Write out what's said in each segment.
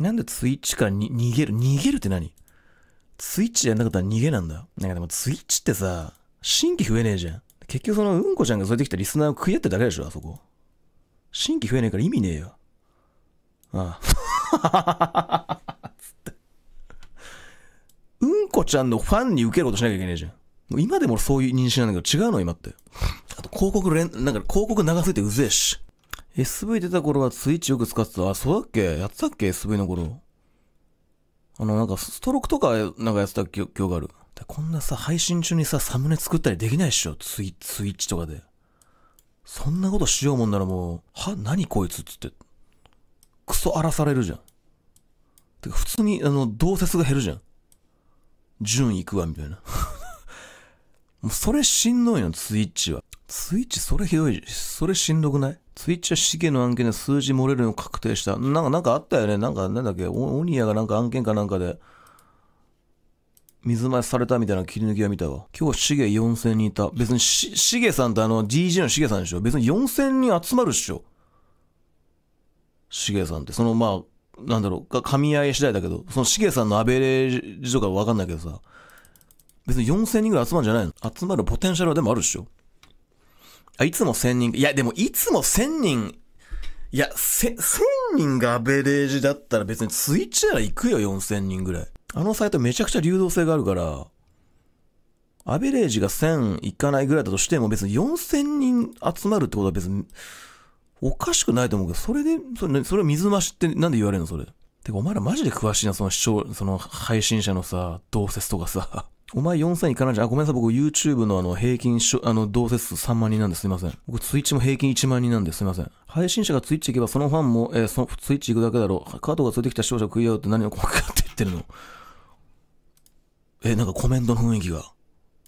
なんでツイッチからに逃げる逃げるって何ツイッチでやんなかったら逃げなんだ。なんかでもツイッチってさ、新規増えねえじゃん。結局そのうんこちゃんがそうてきたリスナーを食い合ってだけでしょ、あそこ。新規増えねえから意味ねえよ。ああ。つって。うんこちゃんのファンに受けることしなきゃいけねえじゃん。もう今でもそういう認識なんだけど違うの今って。あと広告連、なんか広告長すぎてうぜえし。SV 出た頃はスイッチよく使ってた。あ、そうだっけやってたっけ ?SV の頃。あの、なんかストロークとかなんかやってた記憶がある。こんなさ、配信中にさ、サムネ作ったりできないっしょツイツイッチとかで。そんなことしようもんならもう、は、何こいつっつって。クソ荒らされるじゃん。てか普通に、あの、同説が減るじゃん。順位行くわ、みたいな。もうそれしんどいの、ツイッチは。ツイッチそれひどい。それしんどくないツイッチは死刑の案件で数字漏れるの確定した。なんか、なんかあったよね。なんか、なんだっけ、オニアがなんか案件かなんかで、水増しされたみたいな切り抜きは見たわ。今日はシゲ4000人いた。別にし、シゲさんってあの DJ のシゲさんでしょ別に4000人集まるっしょシゲさんって。そのまあ、なんだろう、か、噛み合い次第だけど、そのシゲさんのアベレージとかわかんないけどさ。別に4000人ぐらい集まるんじゃないの集まるポテンシャルはでもあるでしょあ、いつも1000人、いや、でもいつも1000人、いや、1000人がアベレージだったら別にツイッチなら行くよ、4000人ぐらい。あのサイトめちゃくちゃ流動性があるから、アベレージが1000いかないぐらいだとしても別に4000人集まるってことは別におかしくないと思うけど、それで、それ、それ水増しってなんで言われるのそれ。てかお前らマジで詳しいな、その視聴、その配信者のさ、同説とかさ。お前4000いかないじゃん。あ、ごめんなさい。僕 YouTube のあの平均しょ、あの、同説数3万人なんですいません。僕 Twitch も平均1万人なんですいません。配信者が Twitch 行けばそのファンも、えー、その Twitch 行くだけだろう。カードがついてきた視聴者食い合うって何を怖かって言ってるの。えー、なんかコメントの雰囲気が。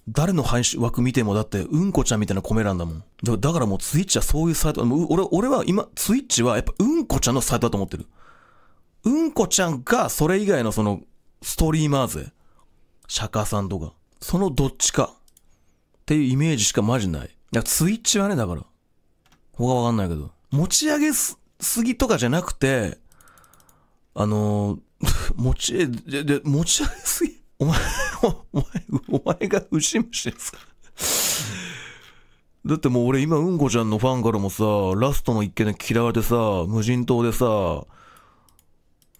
誰の配信枠見てもだって、うんこちゃんみたいなコメ欄だもん。だだからもう Twitch はそういうサイト、もう俺俺は今、Twitch はやっぱうんこちゃんのサイトだと思ってる。うんこちゃんか、それ以外のその、ストリーマーぜ。釈迦さんとか。そのどっちか。っていうイメージしかマジない。いや、ツイッチはね、だから。他わかんないけど。持ち上げす、すぎとかじゃなくて、あのー、持ち、で、で、持ち上げすぎ。お前、お前、お前が牛虫ですかだってもう俺今うんこちゃんのファンからもさ、ラストの一件で嫌われてさ、無人島でさ、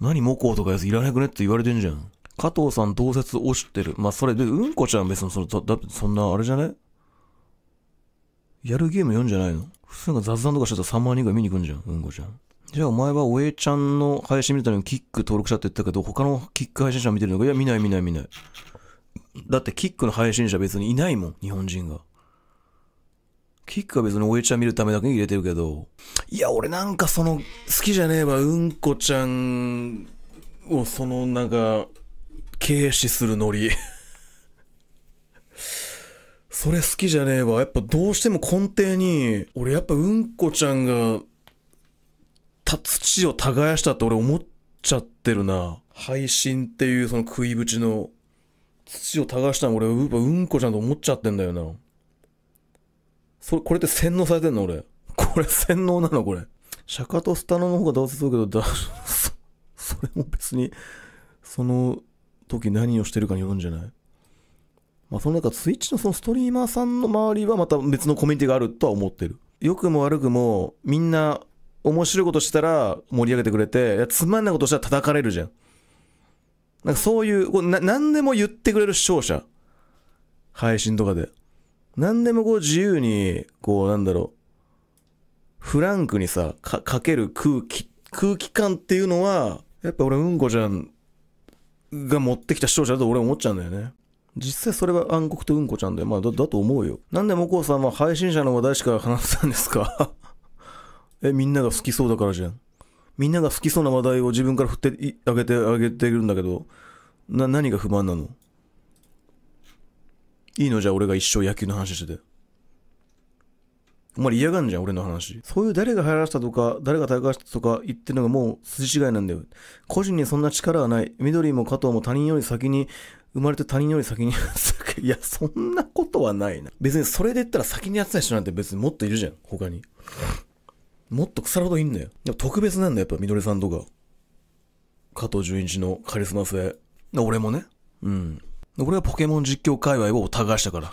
何モコとかやついらなくねって言われてんじゃん。加藤さん同説落ちてる。まあ、それで、うんこちゃん別にその、だ、そんな、あれじゃねやるゲーム読んじゃないの普通が雑談とかしてたら3万人ぐらい見に行くんじゃん、うんこちゃん。じゃあお前はおえちゃんの配信見たのにキック登録者って言ったけど、他のキック配信者見てるのかいや、見ない見ない見ない。だってキックの配信者別にいないもん、日本人が。キックは別におえちゃん見るためだけに入れてるけど、いや、俺なんかその、好きじゃねえわ、うんこちゃんを、その、なんか、軽視するノリそれ好きじゃねえわ。やっぱどうしても根底に、俺やっぱうんこちゃんが、た、土を耕したって俺思っちゃってるな。配信っていうその食いぶちの、土を耕したの俺やっぱうんこちゃんと思っちゃってんだよな。それ、これって洗脳されてんの俺。これ洗脳なのこれ。釈迦とスタノの方がどうせそうけど、だ、それも別に、その、時何をしてるかによるんじゃないまあ、その中、ツイッチのそのストリーマーさんの周りはまた別のコミュニティがあるとは思ってる。良くも悪くも、みんな面白いことしたら盛り上げてくれて、つまんないことしたら叩かれるじゃん。なんかそういう、こうな何でも言ってくれる視聴者。配信とかで。何でもこう自由に、こうなんだろう。フランクにさ、か、かける空気、空気感っていうのは、やっぱ俺うんこちゃんが持ってきた視聴者だと俺は思っちゃうんだよね。実際それは暗黒とうんこちゃんだよ。まあだ、だと思うよ。なんでモコさんは配信者の話題しか話せたんですか え、みんなが好きそうだからじゃん。みんなが好きそうな話題を自分から振ってあげてあげてるんだけど、な、何が不満なのいいのじゃあ俺が一生野球の話してて。お前嫌がんじゃん、俺の話。そういう誰が流行らしたとか、誰が高橋たとか言ってるのがもう筋違いなんだよ。個人にそんな力はない。緑も加藤も他人より先に、生まれて他人より先に いや、そんなことはないな。別にそれで言ったら先にやってた人なんて別にもっといるじゃん、他に。もっと腐るほどいいんだよ。でも特別なんだよ、やっぱ緑さんとか。加藤純一のカリスマ性。俺もね。うん。俺はポケモン実況界隈をわしたから。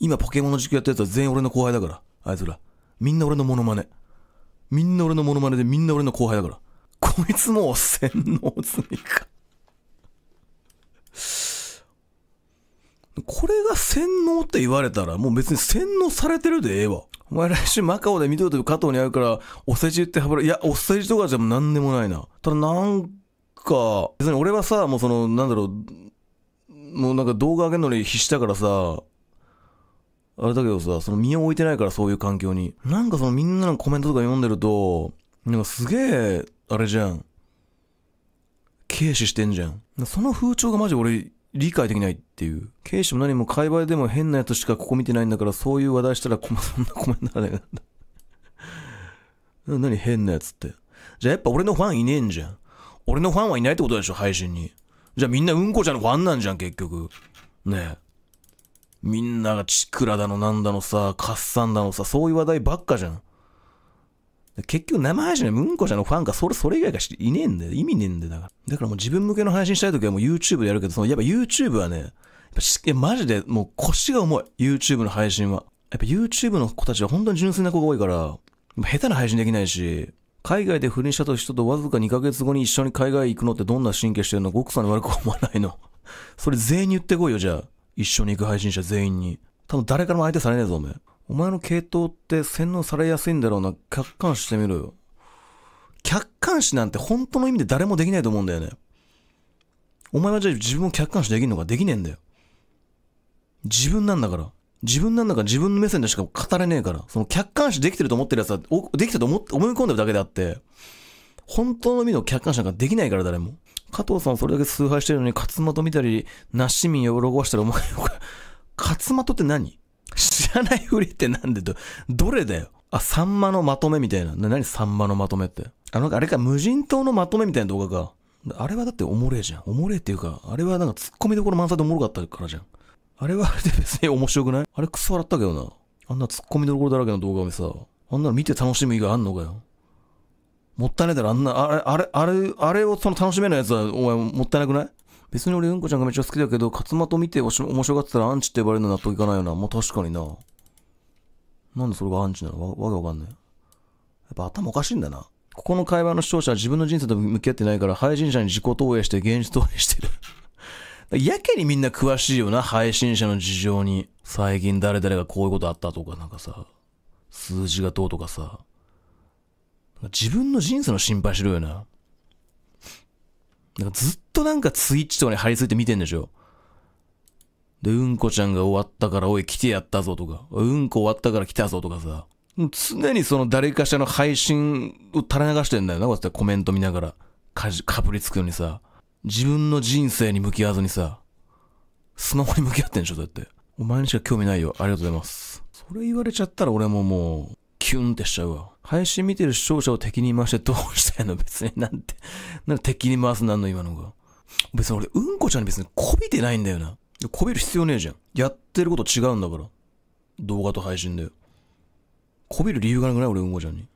今ポケモンの実況やってるやつは全員俺の後輩だから。あいつら。みんな俺のモノマネ。みんな俺のモノマネでみんな俺の後輩だから。こいつも洗脳済みかこれが洗脳って言われたら、もう別に洗脳されてるでええわ。お前来週マカオで見といて加藤に会うから、お世辞言ってはぶら、いや、お世辞とかじゃ何でもないな。ただなんか、別に俺はさ、もうその、なんだろう、もうなんか動画上げるのに必死だからさ、あれだけどさ、その身を置いてないからそういう環境に。なんかそのみんなのコメントとか読んでると、なんかすげえ、あれじゃん。軽視してんじゃん。その風潮がマジ俺理解できないっていう。軽視も何も界隈でも変なやつしかここ見てないんだから、そういう話題したらこ、そんなコメントなんだ。何変なやつって。じゃあやっぱ俺のファンいねえんじゃん。俺のファンはいないってことでしょ、配信に。じゃあみんなうんこちゃんのファンなんじゃん、結局。ねえ。みんながチクラだのなんだのさ、カッサンだのさ、そういう話題ばっかじゃん。結局生配信のムンコちゃんのファンか、それ、それ以外がいねえんだよ。意味ねえんだよ。だから。だからもう自分向けの配信したい時はもう YouTube でやるけど、そのやっぱ YouTube はね、やっぱしマジでもう腰が重い。YouTube の配信は。やっぱ YouTube の子たちは本当に純粋な子が多いから、下手な配信できないし、海外で不倫したと人とわずか2ヶ月後に一緒に海外行くのってどんな神経してるの奥さんに悪く思わないの。それ全員に言ってこいよ、じゃあ。一緒に行く配信者全員に。多分誰からも相手されねえぞ、おめえ。お前の系統って洗脳されやすいんだろうな。客観視してみろよ。客観視なんて本当の意味で誰もできないと思うんだよね。お前はじゃあ自分を客観視できるのかできねえんだよ。自分なんだから。自分なんだから自分の目線でしか語れねえから。その客観視できてると思ってるやつは、できたと思って、思い込んでるだけであって、本当の意味の客観視なんかできないから誰も。加藤さんそれだけ崇拝してるのに、勝又見たり、なしみを喜ばしたら、お前、勝又って何知らないふりってなんでど、どれだよ。あ、さんまのまとめみたいな。な、何さんまのまとめって。あの、あれか、無人島のまとめみたいな動画か。あれはだっておもれえじゃん。おもれえっていうか、あれはなんか突っ込みどころ満載でおもろかったからじゃん。あれはあれで別に面白くないあれクソ笑ったけどな。あんな突っ込みどころだらけの動画をさ、あんなの見て楽しむ以があんのかよ。もったいないだろ、あんな、あれ、あれ、あれ、をその楽しめないやつは、お前もったいなくない別に俺うんこちゃんがめっちゃ好きだけど、勝又見て面白がってたらアンチって呼ばれるの納得いかないよな。まあ、確かにな。なんでそれがアンチなのわわけわかんない。やっぱ頭おかしいんだな。ここの会話の視聴者は自分の人生と向き合ってないから、配信者に自己投影して現実投影してる やけにみんな詳しいよな、配信者の事情に。最近誰々がこういうことあったとか、なんかさ、数字がどうとかさ。自分の人生の心配しろよな。なんかずっとなんかツイッチとかに張り付いて見てんでしょ。で、うんこちゃんが終わったからおい来てやったぞとか、うんこ終わったから来たぞとかさ。常にその誰かしらの配信を垂れ流してんだよな、こうやってコメント見ながらかじ。かぶりつくようにさ。自分の人生に向き合わずにさ、スマホに向き合ってんでしょ、だって。お前にしか興味ないよ。ありがとうございます。それ言われちゃったら俺ももう、キュンってしちゃうわ。配信見てる視聴者を敵に回してどうしたいの別になんて。なん敵に回すなんの今のが。別に俺、うんこちゃんに別にこびてないんだよな。こびる必要ねえじゃん。やってること違うんだから。動画と配信で。こびる理由がなくない俺、うんこちゃんに。